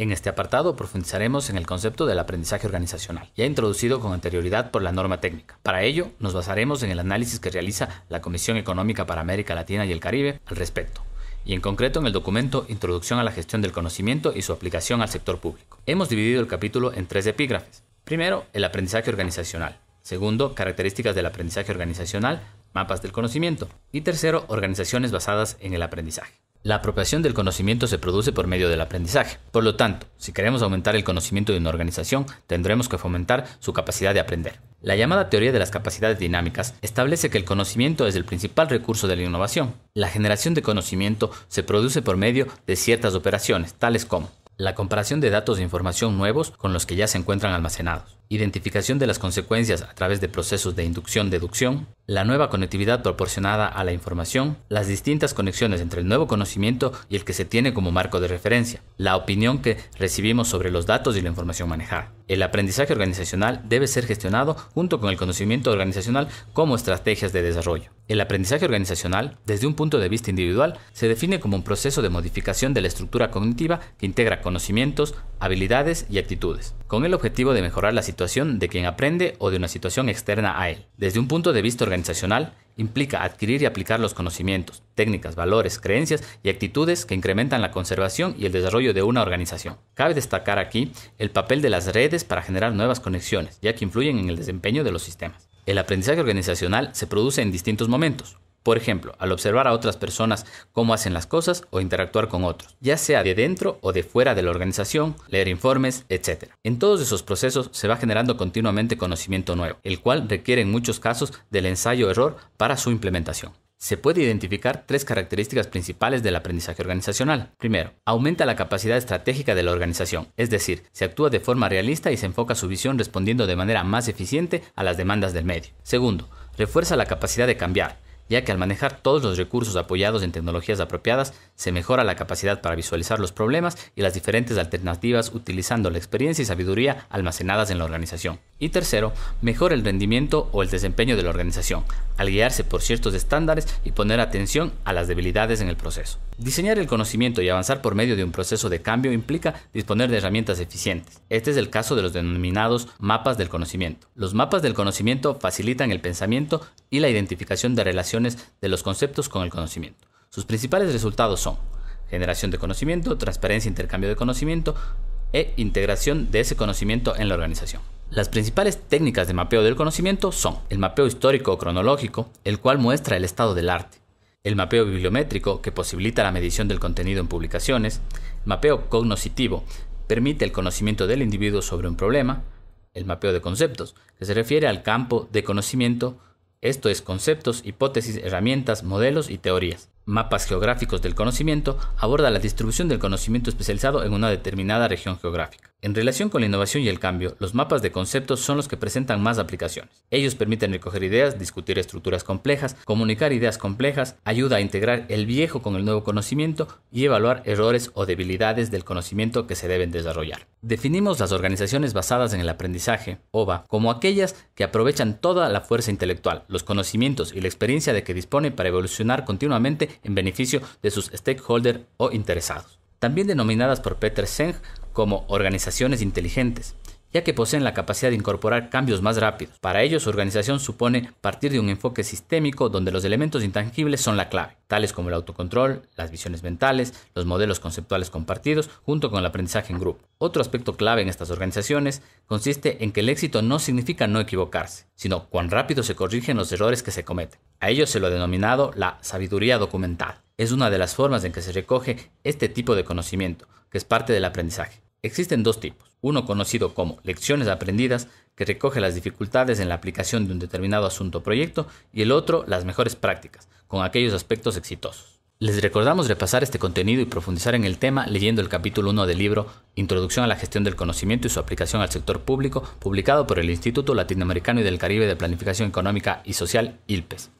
En este apartado profundizaremos en el concepto del aprendizaje organizacional, ya introducido con anterioridad por la norma técnica. Para ello, nos basaremos en el análisis que realiza la Comisión Económica para América Latina y el Caribe al respecto y en concreto en el documento Introducción a la gestión del conocimiento y su aplicación al sector público. Hemos dividido el capítulo en tres epígrafes. Primero, el aprendizaje organizacional. Segundo, características del aprendizaje organizacional, mapas del conocimiento. Y tercero, organizaciones basadas en el aprendizaje. La apropiación del conocimiento se produce por medio del aprendizaje. Por lo tanto, si queremos aumentar el conocimiento de una organización, tendremos que fomentar su capacidad de aprender. La llamada teoría de las capacidades dinámicas establece que el conocimiento es el principal recurso de la innovación. La generación de conocimiento se produce por medio de ciertas operaciones, tales como la comparación de datos de información nuevos con los que ya se encuentran almacenados, identificación de las consecuencias a través de procesos de inducción-deducción, la nueva conectividad proporcionada a la información, las distintas conexiones entre el nuevo conocimiento y el que se tiene como marco de referencia, la opinión que recibimos sobre los datos y la información manejada. El aprendizaje organizacional debe ser gestionado junto con el conocimiento organizacional como estrategias de desarrollo. El aprendizaje organizacional, desde un punto de vista individual, se define como un proceso de modificación de la estructura cognitiva que integra conocimientos, habilidades y actitudes con el objetivo de mejorar la situación de quien aprende o de una situación externa a él. Desde un punto de vista organizacional, implica adquirir y aplicar los conocimientos, técnicas, valores, creencias y actitudes que incrementan la conservación y el desarrollo de una organización. Cabe destacar aquí el papel de las redes para generar nuevas conexiones, ya que influyen en el desempeño de los sistemas. El aprendizaje organizacional se produce en distintos momentos, por ejemplo, al observar a otras personas cómo hacen las cosas o interactuar con otros, ya sea de dentro o de fuera de la organización, leer informes, etc. En todos esos procesos se va generando continuamente conocimiento nuevo, el cual requiere en muchos casos del ensayo-error para su implementación. Se puede identificar tres características principales del aprendizaje organizacional. Primero, aumenta la capacidad estratégica de la organización, es decir, se actúa de forma realista y se enfoca su visión respondiendo de manera más eficiente a las demandas del medio. Segundo, refuerza la capacidad de cambiar ya que al manejar todos los recursos apoyados en tecnologías apropiadas, se mejora la capacidad para visualizar los problemas y las diferentes alternativas utilizando la experiencia y sabiduría almacenadas en la organización. Y tercero, mejora el rendimiento o el desempeño de la organización, al guiarse por ciertos estándares y poner atención a las debilidades en el proceso. Diseñar el conocimiento y avanzar por medio de un proceso de cambio implica disponer de herramientas eficientes. Este es el caso de los denominados mapas del conocimiento. Los mapas del conocimiento facilitan el pensamiento y la identificación de relaciones de los conceptos con el conocimiento. Sus principales resultados son generación de conocimiento, transparencia e intercambio de conocimiento e integración de ese conocimiento en la organización. Las principales técnicas de mapeo del conocimiento son el mapeo histórico o cronológico, el cual muestra el estado del arte, el mapeo bibliométrico, que posibilita la medición del contenido en publicaciones, el mapeo cognoscitivo, permite el conocimiento del individuo sobre un problema, el mapeo de conceptos, que se refiere al campo de conocimiento esto es conceptos, hipótesis, herramientas, modelos y teorías mapas geográficos del conocimiento aborda la distribución del conocimiento especializado en una determinada región geográfica. En relación con la innovación y el cambio, los mapas de conceptos son los que presentan más aplicaciones. Ellos permiten recoger ideas, discutir estructuras complejas, comunicar ideas complejas, ayuda a integrar el viejo con el nuevo conocimiento y evaluar errores o debilidades del conocimiento que se deben desarrollar. Definimos las organizaciones basadas en el aprendizaje, OVA, como aquellas que aprovechan toda la fuerza intelectual, los conocimientos y la experiencia de que dispone para evolucionar continuamente en beneficio de sus stakeholders o interesados, también denominadas por Peter Senge como organizaciones inteligentes ya que poseen la capacidad de incorporar cambios más rápidos. Para ello, su organización supone partir de un enfoque sistémico donde los elementos intangibles son la clave, tales como el autocontrol, las visiones mentales, los modelos conceptuales compartidos, junto con el aprendizaje en grupo. Otro aspecto clave en estas organizaciones consiste en que el éxito no significa no equivocarse, sino cuán rápido se corrigen los errores que se cometen. A ello se lo ha denominado la sabiduría documental. Es una de las formas en que se recoge este tipo de conocimiento, que es parte del aprendizaje. Existen dos tipos, uno conocido como lecciones aprendidas, que recoge las dificultades en la aplicación de un determinado asunto o proyecto, y el otro, las mejores prácticas, con aquellos aspectos exitosos. Les recordamos repasar este contenido y profundizar en el tema leyendo el capítulo 1 del libro Introducción a la gestión del conocimiento y su aplicación al sector público, publicado por el Instituto Latinoamericano y del Caribe de Planificación Económica y Social, ILPES.